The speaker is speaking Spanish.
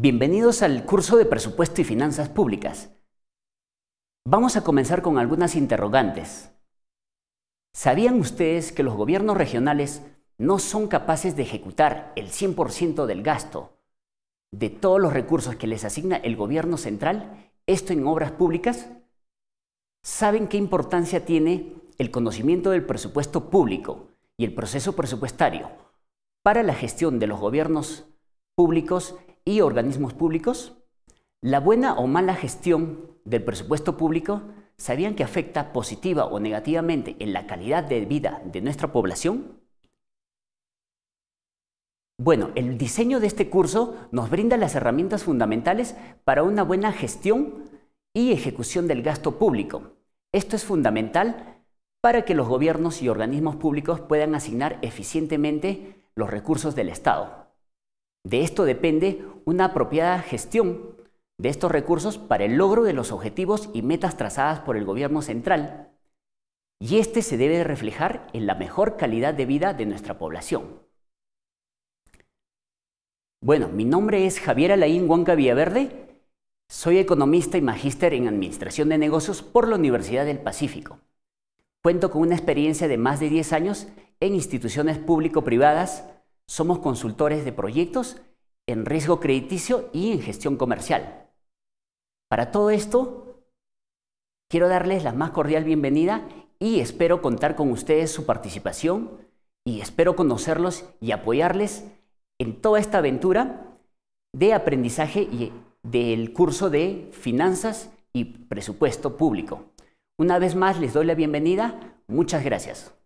Bienvenidos al curso de Presupuesto y Finanzas Públicas. Vamos a comenzar con algunas interrogantes. ¿Sabían ustedes que los gobiernos regionales no son capaces de ejecutar el 100% del gasto de todos los recursos que les asigna el gobierno central, esto en obras públicas? ¿Saben qué importancia tiene el conocimiento del presupuesto público y el proceso presupuestario para la gestión de los gobiernos públicos y organismos públicos, la buena o mala gestión del presupuesto público sabían que afecta positiva o negativamente en la calidad de vida de nuestra población. Bueno, el diseño de este curso nos brinda las herramientas fundamentales para una buena gestión y ejecución del gasto público. Esto es fundamental para que los gobiernos y organismos públicos puedan asignar eficientemente los recursos del Estado. De esto depende una apropiada gestión de estos recursos para el logro de los objetivos y metas trazadas por el gobierno central, y este se debe reflejar en la mejor calidad de vida de nuestra población. Bueno, mi nombre es Javier Alain Huanca Villaverde, soy economista y magíster en Administración de Negocios por la Universidad del Pacífico. Cuento con una experiencia de más de 10 años en instituciones público-privadas, somos consultores de proyectos en riesgo crediticio y en gestión comercial. Para todo esto, quiero darles la más cordial bienvenida y espero contar con ustedes su participación y espero conocerlos y apoyarles en toda esta aventura de aprendizaje y del curso de finanzas y presupuesto público. Una vez más les doy la bienvenida. Muchas gracias.